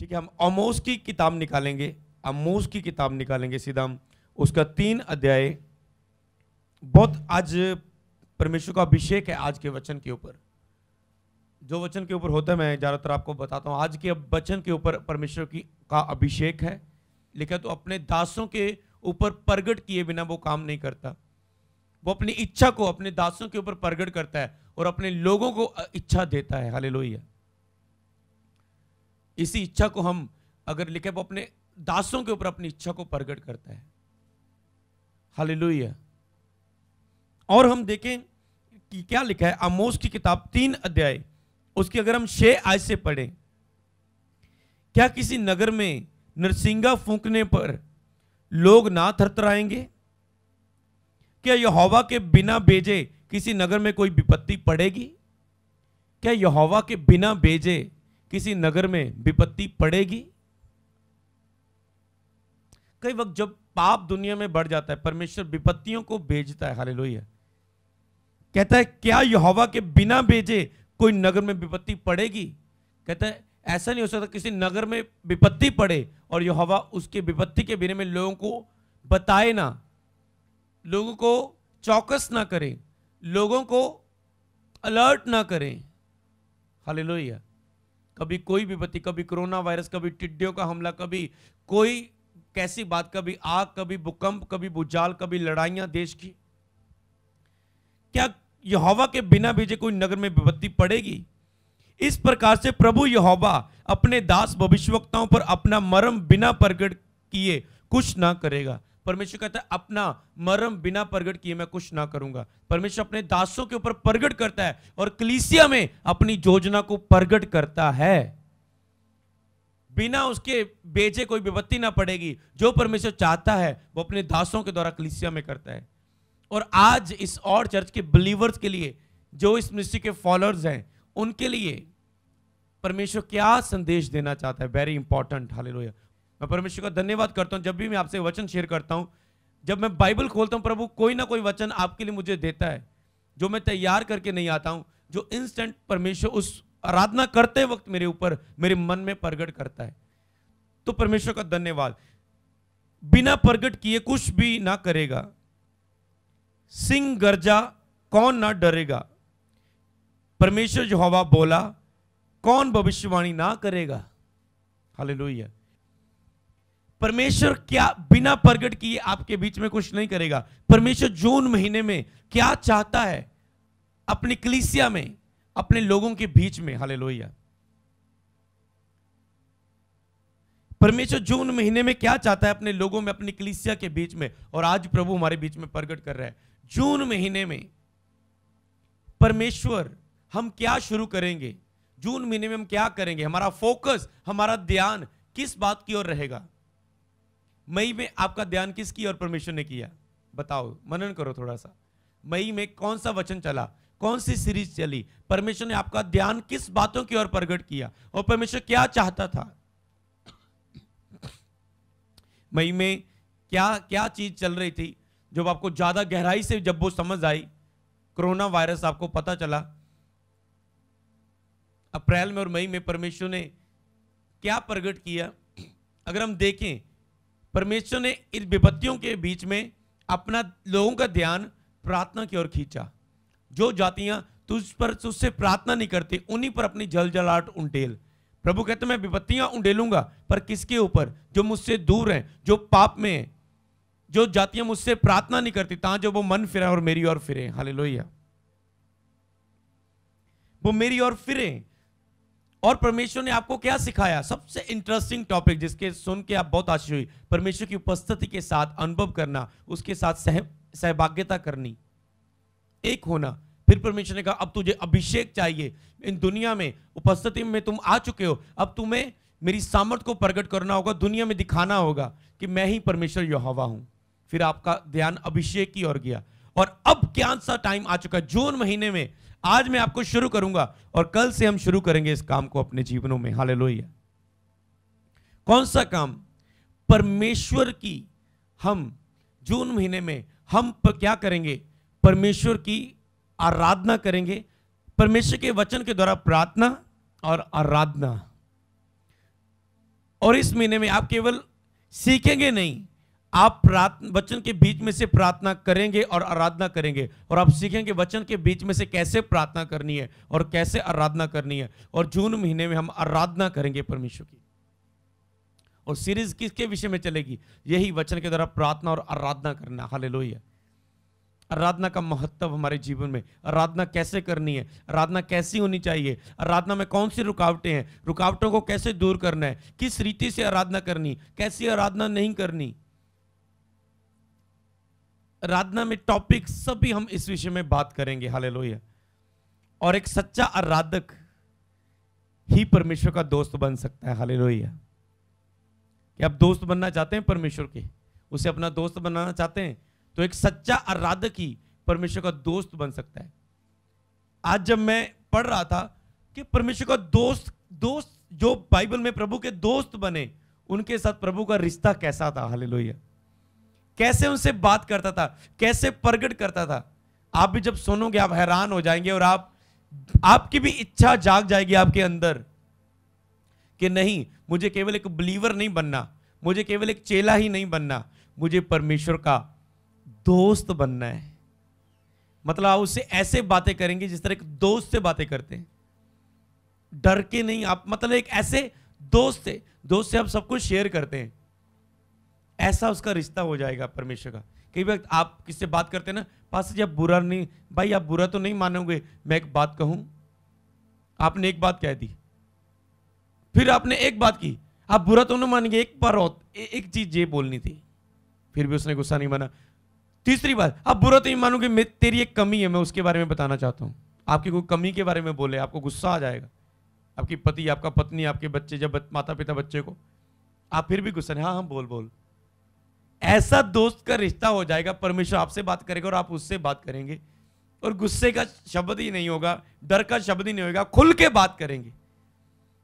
ठीक है हम अमोस की किताब निकालेंगे अमोस की किताब निकालेंगे सीधा हम उसका तीन अध्याय बहुत आज परमेश्वर का अभिषेक है आज के वचन के ऊपर जो वचन के ऊपर होता है मैं ज़्यादातर आपको बताता हूँ आज के वचन के ऊपर परमेश्वर की का अभिषेक है लिखा तो अपने दासों के ऊपर प्रगट किए बिना वो काम नहीं करता वो अपनी इच्छा को अपने दासों के ऊपर प्रगट करता है और अपने लोगों को इच्छा देता है हाले लोहिया इसी इच्छा को हम अगर लिखे वो अपने दासों के ऊपर अपनी इच्छा को प्रकट करता है हालेलुया और हम देखें कि क्या लिखा है अमोस की किताब तीन अध्याय उसकी अगर हम छे आय से पढ़ें क्या किसी नगर में नरसिंगा फूंकने पर लोग ना थरथराएंगे क्या यहोवा के बिना भेजे किसी नगर में कोई विपत्ति पड़ेगी क्या यहोवा के बिना भेजे किसी नगर में विपत्ति पड़ेगी कई वक्त जब पाप दुनिया में बढ़ जाता है परमेश्वर विपत्तियों को भेजता है हाले कहता है क्या यहोवा के बिना भेजे कोई नगर में विपत्ति पड़ेगी कहता है ऐसा नहीं हो सकता किसी नगर में विपत्ति पड़े और यहोवा उसके विपत्ति के बिना में लोगों को बताए ना लोगों को चौकस ना करें लोगों को अलर्ट ना करें हालेलुया कभी कोई विपत्ति कभी कोरोना वायरस कभी टिड्डियों का हमला कभी कोई कैसी बात कभी आग कभी भूकंप कभी भूचाल कभी लड़ाइयां देश की क्या यहोवा के बिना भेजे कोई नगर में विपत्ति पड़ेगी इस प्रकार से प्रभु यहोवा अपने दास भविष्यवक्ताओं पर अपना मरम बिना प्रकट किए कुछ ना करेगा परमेश्वर कहता है अपना मरम बिना प्रगट किए मैं कुछ ना करूंगा परमेश्वर अपने दासों के ऊपर प्रगट करता है और कलीसिया में अपनी योजना को प्रगट करता है बिना उसके बेचे कोई विपत्ति ना पड़ेगी जो परमेश्वर चाहता है वो अपने दासों के द्वारा कलिसिया में करता है और आज इस और चर्च के बिलीवर्स के लिए जो इस मिस्ट्री के फॉलोअर्स हैं उनके लिए परमेश्वर क्या संदेश देना चाहता है वेरी इंपॉर्टेंट हालेलुया मैं परमेश्वर का धन्यवाद करता हूँ जब भी मैं आपसे वचन शेयर करता हूँ जब मैं बाइबल खोलता हूँ प्रभु कोई ना कोई वचन आपके लिए मुझे देता है जो मैं तैयार करके नहीं आता हूँ जो इंस्टेंट परमेश्वर उस आराधना करते वक्त मेरे ऊपर मेरे मन में प्रगट करता है तो परमेश्वर का धन्यवाद बिना प्रगट किए कुछ भी ना करेगा सिंह गर्जा कौन ना डरेगा परमेश्वर जो हवा बोला कौन भविष्यवाणी ना करेगा हालेलुया परमेश्वर क्या बिना प्रगट किए आपके बीच में कुछ नहीं करेगा परमेश्वर जून महीने में क्या चाहता है अपनी कलिसिया में अपने लोगों के बीच में हाले परमेश्वर जून महीने में क्या चाहता है अपने लोगों में अपनी कलिसिया के बीच में और आज प्रभु हमारे बीच में प्रकट कर रहा है जून महीने में परमेश्वर हम क्या शुरू करेंगे जून महीने में हम क्या करेंगे हमारा फोकस हमारा ध्यान किस बात की ओर रहेगा मई में आपका ध्यान किसकी और परमेश्वर ने किया बताओ मनन करो थोड़ा सा मई में कौन सा वचन चला कौन सी सीरीज चली परमेश्वर ने आपका ध्यान किस बातों की ओर प्रकट किया और परमेश्वर क्या चाहता था मई में क्या क्या चीज चल रही थी जब आपको ज्यादा गहराई से जब वो समझ आई कोरोना वायरस आपको पता चला अप्रैल में और मई में परमेश्वर ने क्या प्रकट किया अगर हम देखें परमेश्वर ने इन विपत्तियों के बीच में अपना लोगों का ध्यान प्रार्थना की ओर खींचा जो जातियां तुझ पर तुझसे प्रार्थना नहीं करती उन्हीं पर अपनी जल जलाट उंडेल प्रभु कहते मैं विपत्तियां उंडेलूंगा पर किसके ऊपर जो मुझसे दूर हैं जो पाप में है जो जातियां मुझसे प्रार्थना नहीं करती ता जो वो मन फिरा और मेरी ओर फिरे हाले वो मेरी ओर फिरे और परमेश्वर ने आपको क्या सिखाया सबसे इंटरेस्टिंग टॉपिक जिसके सुन के आप बहुत आशी हुई परमेश्वर की उपस्थिति के साथ अनुभव करना उसके साथ सह सहभाग्यता करनी एक होना फिर परमेश्वर ने कहा अब तुझे अभिषेक चाहिए इन दुनिया में उपस्थिति में तुम आ चुके हो अब तुम्हें मेरी सामर्थ को प्रकट करना होगा दुनिया में दिखाना होगा कि मैं ही परमेश्वर यहोवा हूं फिर आपका ध्यान अभिषेक की ओर गया और अब ज्ञान सा टाइम आ चुका है जून महीने में आज मैं आपको शुरू करूंगा और कल से हम शुरू करेंगे इस काम को अपने जीवनों में हाल कौन सा काम परमेश्वर की हम जून महीने में हम पर क्या करेंगे परमेश्वर की आराधना करेंगे परमेश्वर के वचन के द्वारा प्रार्थना और आराधना और इस महीने में आप केवल सीखेंगे नहीं आप प्रार्थना वचन के बीच में से प्रार्थना करेंगे और आराधना करेंगे और आप सीखेंगे वचन के बीच में से कैसे प्रार्थना करनी है और कैसे आराधना करनी है और जून महीने में हम आराधना करेंगे परमेश्वर की और सीरीज किसके विषय में चलेगी यही वचन के द्वारा प्रार्थना और आराधना करना हाल आराधना का महत्व हमारे जीवन में आराधना कैसे करनी है आराधना कैसी होनी चाहिए आराधना में कौन सी रुकावटें हैं रुकावटों को कैसे दूर करना है किस रीति से आराधना करनी कैसी आराधना नहीं करनी आराधना में टॉपिक सभी हम इस विषय में बात करेंगे लोहिया और एक सच्चा आराधक ही परमेश्वर का दोस्त बन सकता है हाले कि आप दोस्त बनना चाहते हैं परमेश्वर के उसे अपना दोस्त बनाना चाहते हैं तो एक सच्चा आराधक ही परमेश्वर का दोस्त बन सकता है आज जब मैं पढ़ रहा था कि परमेश्वर का दोस्त दोस्त जो बाइबल में प्रभु के दोस्त बने उनके साथ प्रभु का रिश्ता कैसा था हाले लोहिया कैसे उनसे बात करता था कैसे प्रकट करता था आप भी जब सुनोगे आप हैरान हो जाएंगे और आप आपकी भी इच्छा जाग जाएगी आपके अंदर कि नहीं मुझे केवल एक बिलीवर नहीं बनना मुझे केवल एक चेला ही नहीं बनना मुझे परमेश्वर का दोस्त बनना है मतलब आप उससे ऐसे बातें करेंगे जिस तरह एक दोस्त से बातें करते हैं डर के नहीं आप मतलब एक ऐसे दोस्त से दोस्त से आप सब कुछ शेयर करते हैं ऐसा उसका रिश्ता हो जाएगा परमेश्वर का कई वक्त आप किससे बात करते ना पास जब बुरा नहीं भाई आप बुरा तो नहीं मानोगे मैं एक बात कहूं आपने एक बात कह दी फिर आपने एक बात की आप बुरा तो नहीं मानेंगे एक बार एक चीज ये बोलनी थी फिर भी उसने गुस्सा नहीं माना तीसरी बात आप बुरा तो नहीं मानोगे तेरी एक कमी है मैं उसके बारे में बताना चाहता हूँ आपकी कोई कमी के बारे में बोले आपको गुस्सा आ जाएगा आपकी पति आपका पत्नी आपके बच्चे जब माता पिता बच्चे को आप फिर भी गुस्सा नहीं हाँ हाँ बोल बोल ऐसा दोस्त का रिश्ता हो जाएगा परमेश्वर आपसे बात करेगा और आप उससे बात करेंगे और गुस्से का शब्द ही नहीं होगा डर का शब्द ही नहीं होगा खुल के बात करेंगे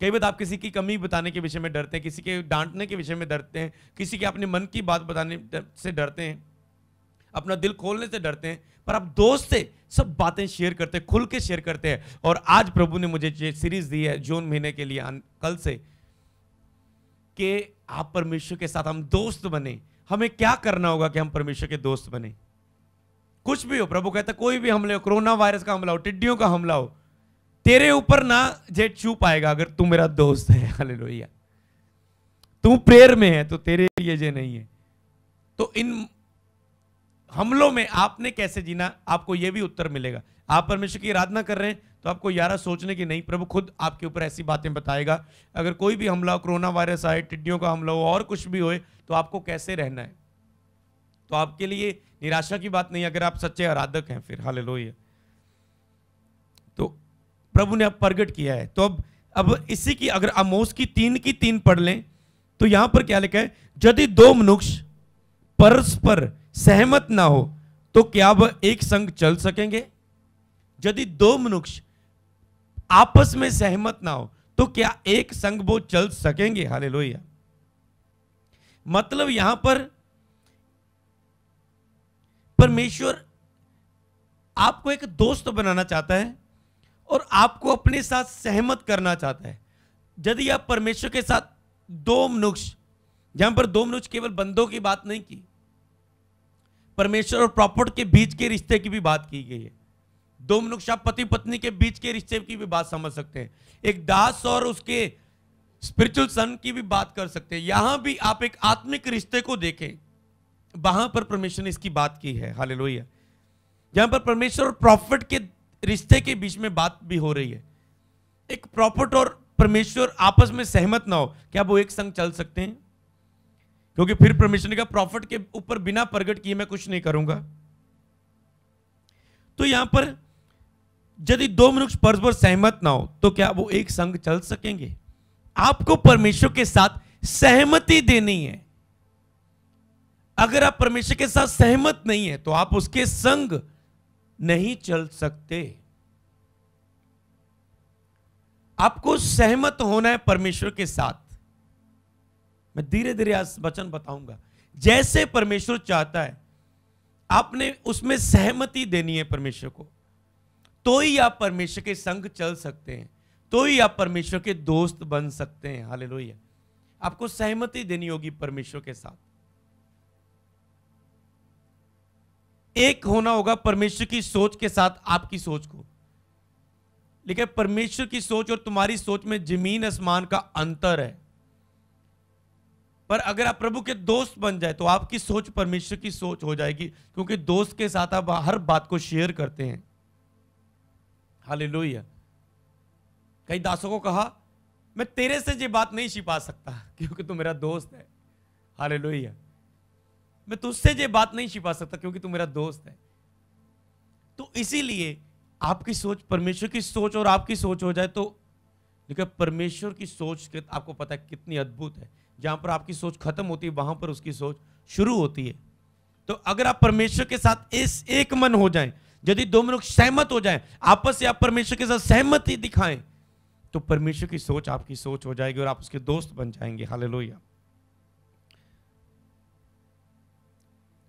कई बार आप किसी की कमी बताने के विषय में डरते हैं किसी के डांटने के विषय में डरते हैं किसी के अपने मन की बात बताने से डरते हैं अपना दिल खोलने से डरते हैं पर आप दोस्त से सब बातें शेयर करते हैं खुल के शेयर करते हैं और आज प्रभु ने मुझे ये सीरीज दी है जून महीने के लिए कल से कि आप परमेश्वर के साथ हम दोस्त बने हमें क्या करना होगा कि हम परमेश्वर के दोस्त बने कुछ भी हो प्रभु कहता कोई भी हमले हो कोरोना वायरस का हमला हो टिड्डियों का हमला हो तेरे ऊपर ना जेट छू पाएगा अगर तू मेरा दोस्त है हले तू प्रेयर में है तो तेरे लिए जे नहीं है तो इन हमलों में आपने कैसे जीना आपको यह भी उत्तर मिलेगा आप परमेश्वर की आराधना कर रहे हैं तो आपको यारा सोचने की नहीं प्रभु खुद आपके ऊपर ऐसी बातें बताएगा अगर कोई भी हमला कोरोना वायरस आए टिड्डियों का हमला हो और कुछ भी होए तो आपको कैसे रहना है तो आपके लिए निराशा की बात नहीं अगर आप सच्चे आराधक हैं फिर हाल तो प्रभु ने अब प्रगट किया है तो अब अब इसी की अगर अमोस की तीन की तीन पढ़ लें तो यहां पर क्या लिखा है यदि दो मनुष्य परस्पर सहमत ना हो तो क्या वह एक संघ चल सकेंगे यदि दो मनुष्य आपस में सहमत ना हो तो क्या एक संघ वो चल सकेंगे हाले लोहिया मतलब यहां पर परमेश्वर आपको एक दोस्त बनाना चाहता है और आपको अपने साथ सहमत करना चाहता है यदि आप परमेश्वर के साथ दो मनुष्य जहां पर दो मनुष्य केवल बंधों की बात नहीं की परमेश्वर और प्रॉपर्ट के बीच के रिश्ते की भी बात की गई है दो मनुष्य आप पति पत्नी के बीच के रिश्ते की भी बात समझ सकते हैं एक दास और उसके स्पिरिचुअल सन की भी बात कर सकते हैं यहां भी आप एक आत्मिक रिश्ते को देखें वहां पर परमेश्वर ने इसकी बात की है हाल लोहिया जहां पर परमेश्वर और प्रॉफिट के रिश्ते के बीच में बात भी हो रही है एक प्रॉफिट और परमेश्वर आपस में सहमत ना हो क्या वो एक संग चल सकते हैं क्योंकि फिर परमेश्वर ने कहा प्रॉफिट के ऊपर बिना प्रगट किए मैं कुछ नहीं करूंगा तो यहां पर यदि दो मनुष्य परस्पर सहमत ना हो तो क्या वो एक संग चल सकेंगे आपको परमेश्वर के साथ सहमति देनी है अगर आप परमेश्वर के साथ सहमत नहीं है तो आप उसके संग नहीं चल सकते आपको सहमत होना है परमेश्वर के साथ मैं धीरे धीरे आज वचन बताऊंगा जैसे परमेश्वर चाहता है आपने उसमें सहमति देनी है परमेश्वर को तो ही आप परमेश्वर के संग चल सकते हैं तो ही आप परमेश्वर के दोस्त बन सकते हैं हाल आपको सहमति देनी होगी परमेश्वर के साथ एक होना होगा परमेश्वर की सोच के साथ आपकी सोच को लेकिन परमेश्वर की सोच और तुम्हारी सोच में जमीन आसमान का अंतर है पर अगर आप प्रभु के दोस्त बन जाए तो आपकी सोच परमेश्वर की सोच हो जाएगी क्योंकि दोस्त के साथ आप हर बात को शेयर करते हैं हाले कई दासों को कहा मैं तेरे से ये बात नहीं छिपा सकता क्योंकि तू मेरा दोस्त है हाले मैं तुझसे ये बात नहीं छिपा सकता क्योंकि तू मेरा दोस्त है तो इसीलिए आपकी सोच परमेश्वर की सोच और आपकी सोच हो जाए तो लेकिन परमेश्वर की सोच आपको पता है कितनी अद्भुत है जहाँ पर आपकी सोच खत्म होती है वहाँ पर उसकी सोच शुरू होती है तो अगर आप परमेश्वर के साथ इस एक मन हो जाएं यदि दो लोग सहमत हो जाएं आपस से आप परमेश्वर के साथ सहमति दिखाएं तो परमेश्वर की सोच आपकी सोच हो जाएगी और आप उसके दोस्त बन जाएंगे हाल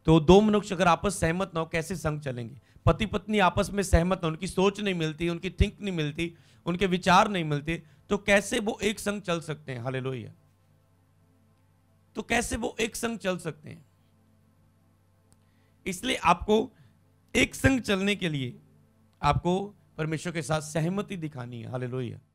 तो दो मनुष्य अगर आपस सहमत ना हो कैसे संग चलेंगे पति पत्नी आपस में सहमत ना उनकी सोच नहीं मिलती उनकी थिंक नहीं मिलती उनके विचार नहीं मिलते तो कैसे वो एक संग चल सकते हैं हाले तो कैसे वो एक संग चल सकते हैं इसलिए आपको एक संग चलने के लिए आपको परमेश्वर के साथ सहमति दिखानी है हाले लोहिया